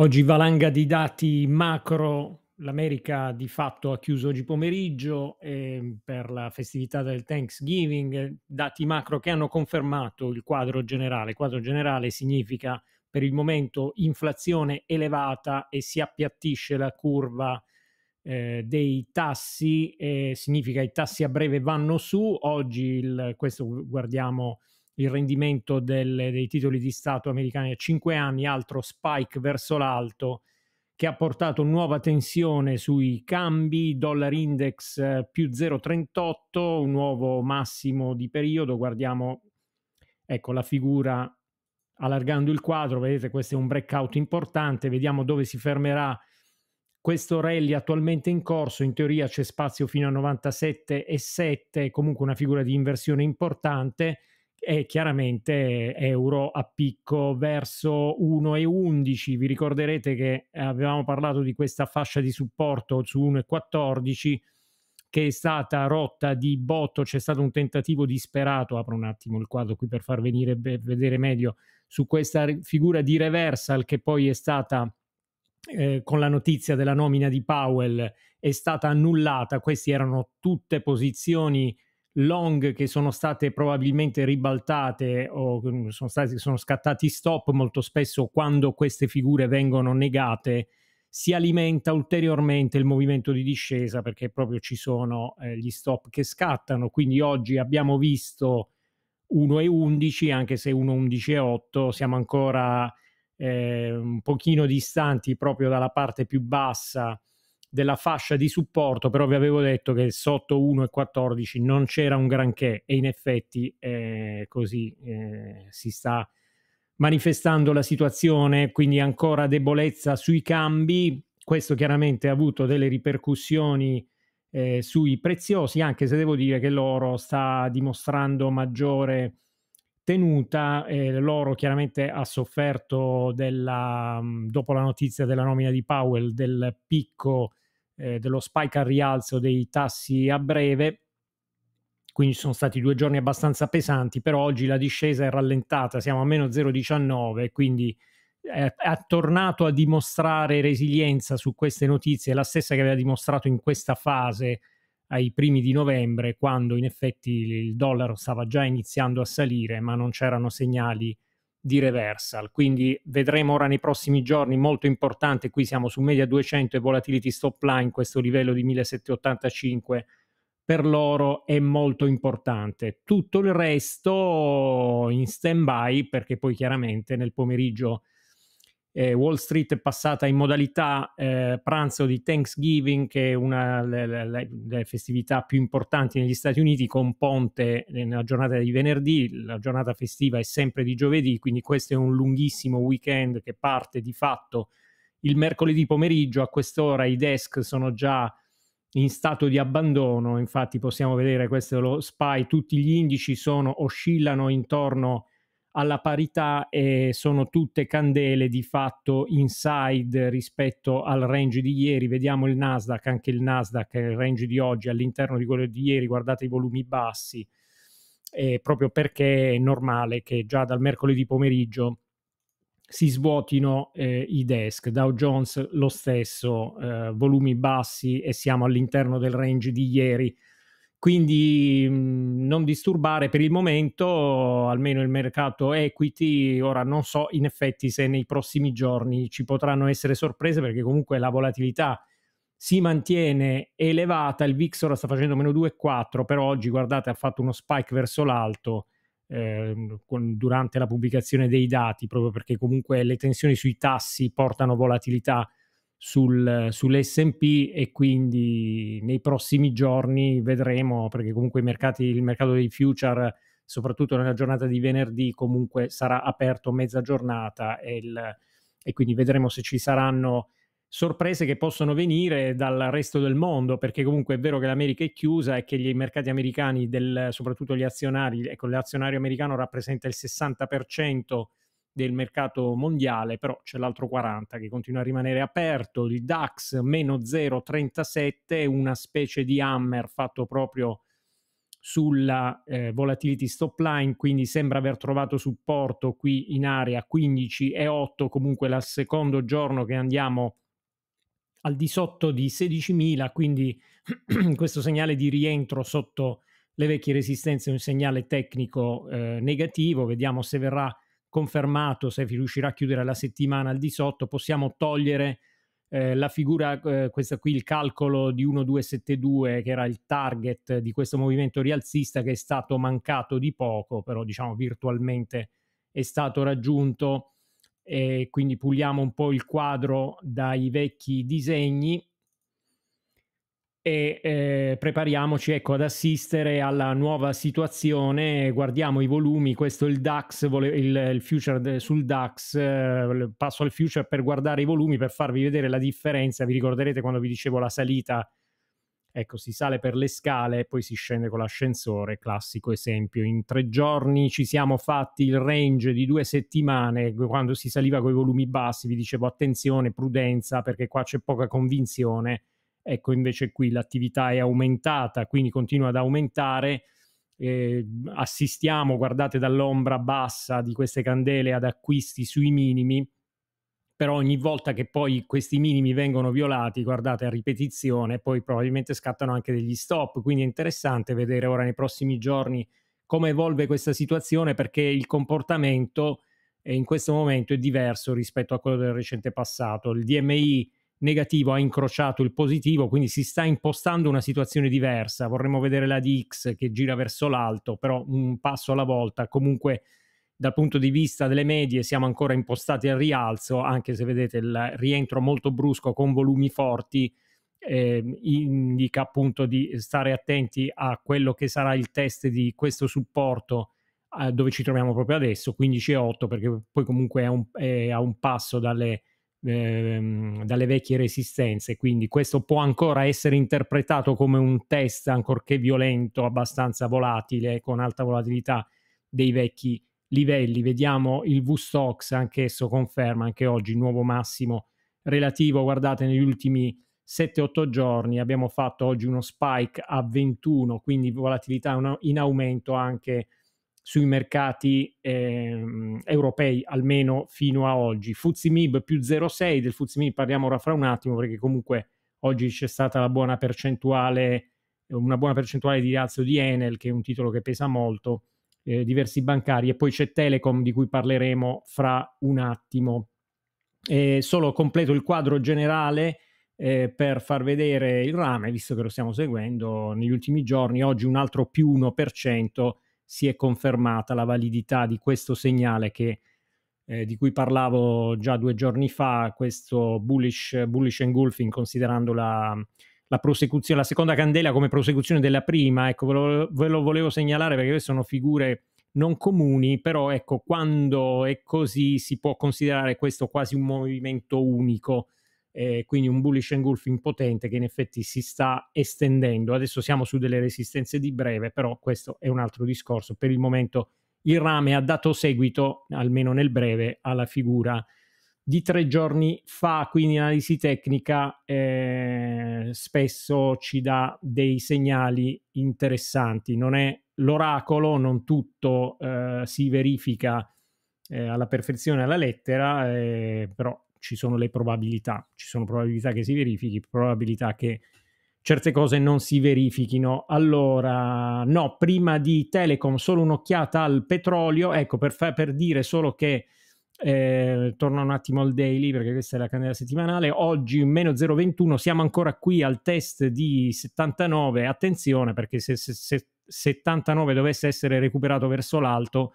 Oggi valanga di dati macro, l'America di fatto ha chiuso oggi pomeriggio eh, per la festività del Thanksgiving, dati macro che hanno confermato il quadro generale. quadro generale significa per il momento inflazione elevata e si appiattisce la curva eh, dei tassi, eh, significa i tassi a breve vanno su. Oggi il, questo guardiamo il rendimento delle, dei titoli di Stato americani a 5 anni, altro spike verso l'alto che ha portato nuova tensione sui cambi, dollar index eh, più 0,38, un nuovo massimo di periodo, guardiamo ecco la figura allargando il quadro, vedete questo è un breakout importante, vediamo dove si fermerà questo rally attualmente in corso, in teoria c'è spazio fino a 97,7, comunque una figura di inversione importante e chiaramente euro a picco verso 1,11. Vi ricorderete che avevamo parlato di questa fascia di supporto su 1,14 che è stata rotta di botto, c'è stato un tentativo disperato, apro un attimo il quadro qui per far venire, vedere meglio, su questa figura di reversal che poi è stata eh, con la notizia della nomina di Powell è stata annullata, queste erano tutte posizioni long che sono state probabilmente ribaltate o mm, sono, stati, sono scattati stop molto spesso quando queste figure vengono negate si alimenta ulteriormente il movimento di discesa perché proprio ci sono eh, gli stop che scattano quindi oggi abbiamo visto 1,11 anche se 1,11,8 siamo ancora eh, un pochino distanti proprio dalla parte più bassa della fascia di supporto, però vi avevo detto che sotto 1,14 non c'era un granché e in effetti eh, così eh, si sta manifestando la situazione, quindi ancora debolezza sui cambi, questo chiaramente ha avuto delle ripercussioni eh, sui preziosi, anche se devo dire che l'oro sta dimostrando maggiore tenuta. Eh, loro chiaramente ha sofferto della, mm, dopo la notizia della nomina di Powell del picco eh, dello spike al rialzo dei tassi a breve. Quindi sono stati due giorni abbastanza pesanti, però oggi la discesa è rallentata, siamo a meno 0,19, quindi è, eh, tornato a dimostrare resilienza su queste notizie, la stessa che aveva dimostrato in questa fase ai primi di novembre, quando in effetti il dollaro stava già iniziando a salire, ma non c'erano segnali di reversal. Quindi vedremo ora nei prossimi giorni, molto importante, qui siamo su media 200 e volatility stop line, questo livello di 1785 per loro è molto importante. Tutto il resto in stand by perché poi chiaramente nel pomeriggio eh, Wall Street è passata in modalità eh, pranzo di Thanksgiving, che è una delle festività più importanti negli Stati Uniti, con ponte eh, nella giornata di venerdì, la giornata festiva è sempre di giovedì, quindi questo è un lunghissimo weekend che parte di fatto il mercoledì pomeriggio, a quest'ora i desk sono già in stato di abbandono, infatti possiamo vedere questo è lo SPY, tutti gli indici sono, oscillano intorno a alla parità e sono tutte candele di fatto inside rispetto al range di ieri. Vediamo il Nasdaq, anche il Nasdaq, è il range di oggi all'interno di quello di ieri, guardate i volumi bassi, eh, proprio perché è normale che già dal mercoledì pomeriggio si svuotino eh, i desk. Dow Jones lo stesso, eh, volumi bassi e siamo all'interno del range di ieri quindi mh, mhmm, non disturbare per il momento almeno il mercato equity. Ora non so in effetti se nei prossimi giorni ci potranno essere sorprese perché comunque la volatilità si mantiene elevata. Il VIX ora sta facendo meno 2,4, però oggi guardate ha fatto uno spike verso l'alto eh, con, durante la pubblicazione dei dati, proprio perché comunque le tensioni sui tassi portano volatilità sul, sull'SP e quindi nei prossimi giorni vedremo perché comunque i mercati, il mercato dei future soprattutto nella giornata di venerdì comunque sarà aperto mezza giornata e, il, e quindi vedremo se ci saranno sorprese che possono venire dal resto del mondo, perché comunque è vero che l'America è chiusa e che i mercati americani, del, soprattutto gli azionari, ecco, l'azionario americano rappresenta il 60% del mercato mondiale, però c'è l'altro 40 che continua a rimanere aperto, il DAX meno 0,37, una specie di hammer fatto proprio sulla eh, volatility stop line, quindi sembra aver trovato supporto qui in area 15,8, comunque la secondo giorno che andiamo al di sotto di 16.000, quindi questo segnale di rientro sotto le vecchie resistenze è un segnale tecnico eh, negativo, vediamo se verrà confermato se riuscirà a chiudere la settimana al di sotto, possiamo togliere eh, la figura, eh, questa qui, il calcolo di 1272 che era il target di questo movimento rialzista che è stato mancato di poco, però diciamo virtualmente è stato raggiunto e quindi puliamo un po' il quadro dai vecchi disegni e eh, prepariamoci ecco, ad assistere alla nuova situazione, guardiamo i volumi, questo è il DAX, il, il future sul DAX, eh, passo al future per guardare i volumi, per farvi vedere la differenza, vi ricorderete quando vi dicevo la salita, ecco si sale per le scale e poi si scende con l'ascensore, classico esempio, in tre giorni ci siamo fatti il range di due settimane, quando si saliva con i volumi bassi vi dicevo attenzione, prudenza perché qua c'è poca convinzione Ecco, invece qui l'attività è aumentata, quindi continua ad aumentare. Eh, assistiamo, guardate dall'ombra bassa di queste candele ad acquisti sui minimi, però ogni volta che poi questi minimi vengono violati, guardate a ripetizione, poi probabilmente scattano anche degli stop, quindi è interessante vedere ora nei prossimi giorni come evolve questa situazione perché il comportamento eh, in questo momento è diverso rispetto a quello del recente passato. Il DMI negativo ha incrociato il positivo, quindi si sta impostando una situazione diversa. Vorremmo vedere la DX che gira verso l'alto, però un passo alla volta. Comunque, dal punto di vista delle medie, siamo ancora impostati al rialzo, anche se vedete il rientro molto brusco con volumi forti. Eh, indica appunto di stare attenti a quello che sarà il test di questo supporto eh, dove ci troviamo proprio adesso 15,8 perché poi comunque è, un, è a un passo dalle Ehm, dalle vecchie resistenze, quindi questo può ancora essere interpretato come un test, ancorché violento, abbastanza volatile, con alta volatilità dei vecchi livelli. Vediamo il VSTOX, anch'esso conferma anche oggi il nuovo massimo relativo, guardate negli ultimi 7-8 giorni abbiamo fatto oggi uno spike a 21, quindi volatilità in aumento anche sui mercati eh, europei, almeno fino a oggi. MIB più 0,6, del MIB parliamo ora fra un attimo perché comunque oggi c'è stata la buona percentuale, una buona percentuale di rialzo di Enel che è un titolo che pesa molto, eh, diversi bancari e poi c'è Telecom di cui parleremo fra un attimo. E solo completo il quadro generale eh, per far vedere il rame, visto che lo stiamo seguendo negli ultimi giorni, oggi un altro più 1% si è confermata la validità di questo segnale che, eh, di cui parlavo già due giorni fa, questo bullish, bullish engulfing, considerando la, la, prosecuzione, la seconda candela come prosecuzione della prima. Ecco, ve lo, ve lo volevo segnalare perché sono figure non comuni, però ecco, quando è così si può considerare questo quasi un movimento unico eh, quindi un bullish engulfing potente che in effetti si sta estendendo. Adesso siamo su delle resistenze di breve, però questo è un altro discorso. Per il momento il rame ha dato seguito, almeno nel breve, alla figura di tre giorni fa, quindi analisi tecnica eh, spesso ci dà dei segnali interessanti. Non è l'oracolo, non tutto eh, si verifica eh, alla perfezione alla lettera, eh, però ci sono le probabilità, ci sono probabilità che si verifichi, probabilità che certe cose non si verifichino. Allora, no, prima di Telecom solo un'occhiata al petrolio, ecco, per, fa- per dire solo che eh, torno un attimo al daily perché questa è la candela settimanale. Oggi meno 0,21, siamo ancora qui al test di 79. Attenzione perché se, se, se 79 dovesse essere recuperato verso l'alto,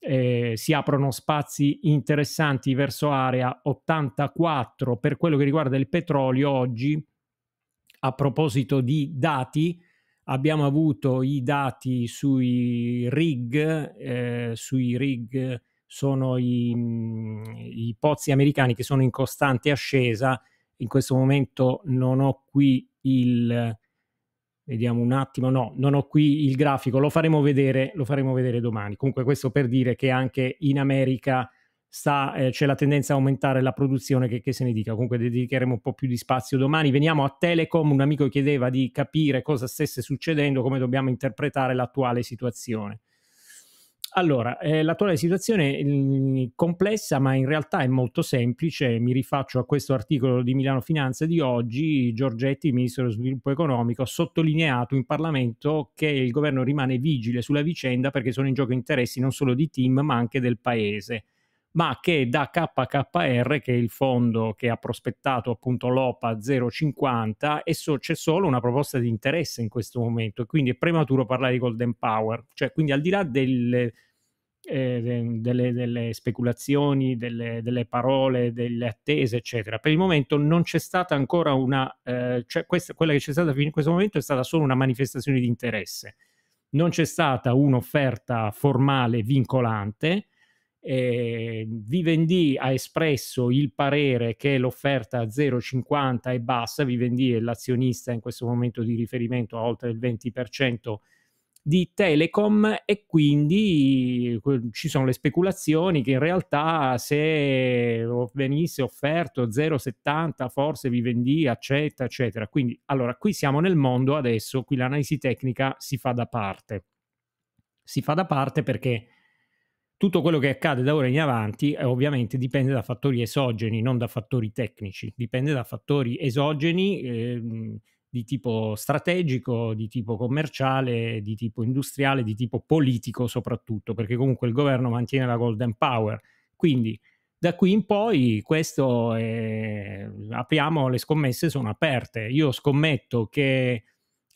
eh, si aprono spazi interessanti verso area 84 per quello che riguarda il petrolio oggi a proposito di dati abbiamo avuto i dati sui rig eh, sui rig sono i, mm, i pozzi americani che sono in costante ascesa in questo momento non ho qui il Vediamo un attimo, no, non ho qui il grafico, lo faremo vedere, lo faremo vedere domani. Comunque questo per dire che anche in America sta, eh, c'è la tendenza a aumentare la produzione, che, che, se ne dica. Comunque dedicheremo un po' più di spazio domani. Veniamo a Telecom, un amico chiedeva di capire cosa stesse succedendo, come dobbiamo interpretare l'attuale situazione. Allora, eh, l'attuale situazione è mm, complessa, ma in realtà è molto semplice. Mi rifaccio a questo articolo di Milano Finanza di oggi. Giorgetti, ministro dello sviluppo economico, ha sottolineato in Parlamento che il governo rimane vigile sulla vicenda perché sono in gioco interessi non solo di team, ma anche del paese ma che da KKR, che è il fondo che ha prospettato appunto l'OPA 050, e c'è solo una proposta di interesse in questo momento, quindi è prematuro parlare di Golden Power, cioè quindi al di là del, eh, delle, delle, speculazioni, delle, delle, parole, delle attese, eccetera. Per il momento non c'è stata ancora una, eh, cioè questa, quella che c'è stata fino a questo momento è stata solo una manifestazione di interesse, non c'è stata un'offerta formale vincolante eh, Vivendi ha espresso il parere che l'offerta a 0,50 è bassa, Vivendi è l'azionista in questo momento di riferimento a oltre il 20% di Telecom e quindi ci sono le speculazioni che in realtà se venisse offerto 0,70 forse Vivendi accetta eccetera quindi allora qui siamo nel mondo adesso qui l'analisi tecnica si fa da parte si fa da parte perché tutto quello che accade da ora in avanti eh, ovviamente dipende da fattori esogeni, non da fattori tecnici, dipende da fattori esogeni eh, di tipo strategico, di tipo commerciale, di tipo industriale, di tipo politico soprattutto, perché comunque il governo mantiene la golden power. Quindi da qui in poi questo è... Eh, apriamo le scommesse sono aperte. Io scommetto che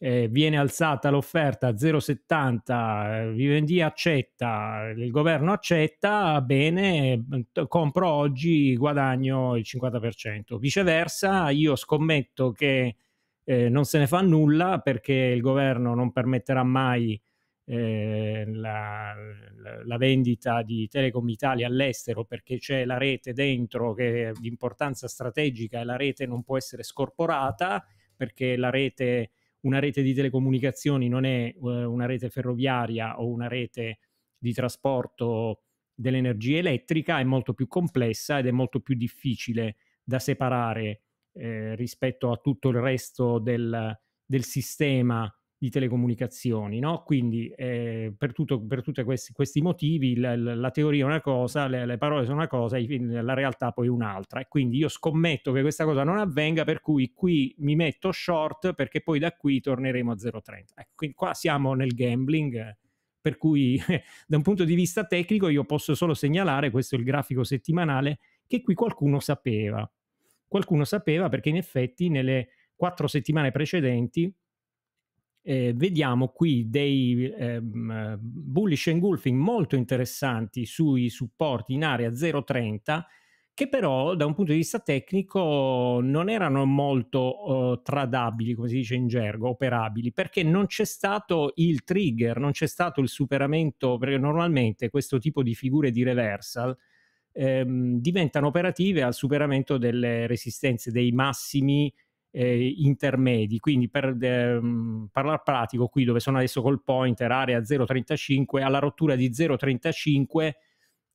eh, viene alzata l'offerta a 0,70, eh, Vivendi accetta, il governo accetta, bene, compro oggi, guadagno il 50%. Viceversa, io scommetto che eh, non se ne fa nulla perché il governo non permetterà mai eh, la, la, vendita di Telecom Italia all'estero perché c'è la rete dentro che è di importanza strategica e la rete non può essere scorporata perché la rete una rete di telecomunicazioni non è uh, una rete ferroviaria o una rete di trasporto dell'energia elettrica, è molto più complessa ed è molto più difficile da separare eh, rispetto a tutto il resto del, del sistema di telecomunicazioni. No? Quindi eh, per, tutto, per tutti questi, questi, motivi la, la, teoria è una cosa, le, le, parole sono una cosa, la realtà poi è un'altra. E quindi io scommetto che questa cosa non avvenga, per cui qui mi metto short perché poi da qui torneremo a 0,30. Ecco, quindi qua siamo nel gambling. Eh, per cui eh, da un punto di vista tecnico io posso solo segnalare, questo è il grafico settimanale, che qui qualcuno sapeva. Qualcuno sapeva perché in effetti nelle quattro settimane precedenti eh, vediamo qui dei ehm, bullish engulfing molto interessanti sui supporti in area 0,30 che però da un punto di vista tecnico non erano molto eh, tradabili, come si dice in gergo, operabili, perché non c'è stato il trigger, non c'è stato il superamento, perché normalmente questo tipo di figure di reversal ehm, diventano operative al superamento delle resistenze, dei massimi eh, intermedi. Quindi per ehm, parlare pratico, qui dove sono adesso col pointer, area 0,35, alla rottura di 0,35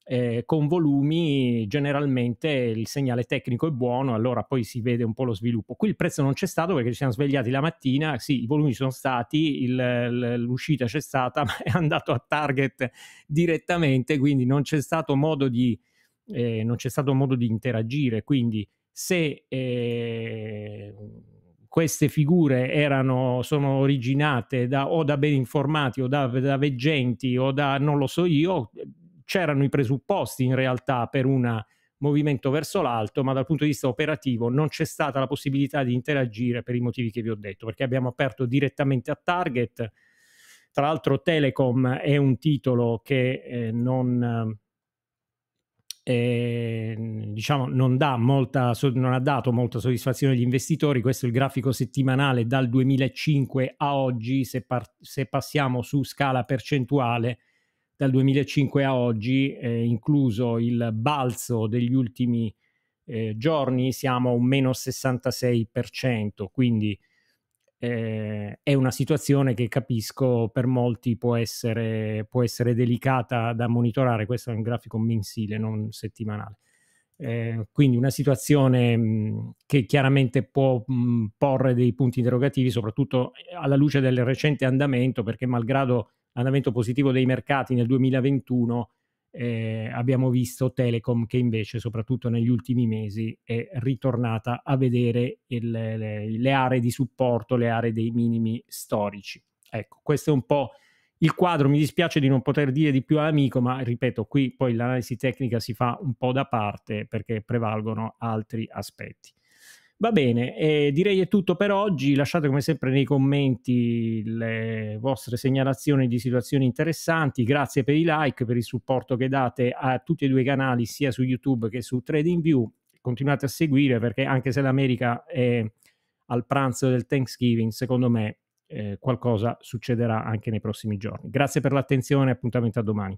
eh, con volumi generalmente il segnale tecnico è buono, allora poi si vede un po' lo sviluppo. Qui il prezzo non c'è stato perché ci siamo svegliati la mattina, sì, i volumi sono stati, il, l'uscita c'è stata, ma è andato a target direttamente, quindi non c'è stato modo di... Eh, non c'è stato modo di interagire, quindi se eh, queste figure erano, sono originate da, o da ben informati o da, da veggenti o da non lo so io, c'erano i presupposti in realtà per un movimento verso l'alto, ma dal punto di vista operativo non c'è stata la possibilità di interagire per i motivi che vi ho detto, perché abbiamo aperto direttamente a target. Tra l'altro Telecom è un titolo che eh, non eh, diciamo, non, dà molta, non ha dato molta soddisfazione agli investitori. Questo è il grafico settimanale dal 2005 a oggi, se, par- se passiamo su scala percentuale, dal 2005 a oggi, eh, incluso il balzo degli ultimi eh, giorni, siamo a un meno 66%, quindi eh, è una situazione che capisco per molti può essere, può essere, delicata da monitorare. Questo è un grafico mensile, non settimanale. Eh, quindi una situazione mh, mm, che chiaramente può mh, mm, porre dei punti interrogativi, soprattutto eh, alla luce del recente andamento, perché malgrado l'andamento positivo dei mercati nel 2021, eh, abbiamo visto Telecom che invece soprattutto negli ultimi mesi è ritornata a vedere il, le, le, aree di supporto, le aree dei minimi storici. Ecco, questo è un po' il quadro, mi dispiace di non poter dire di più all'amico, ma ripeto, qui poi l'analisi tecnica si fa un po' da parte perché prevalgono altri aspetti. Va bene, eh, direi è tutto per oggi. Lasciate come sempre nei commenti le vostre segnalazioni di situazioni interessanti. Grazie per i like, per il supporto che date a tutti e due i canali, sia su YouTube che su TradingView. Continuate a seguire perché anche se l'America è al pranzo del Thanksgiving, secondo me eh, qualcosa succederà anche nei prossimi giorni. Grazie per l'attenzione, e appuntamento a domani.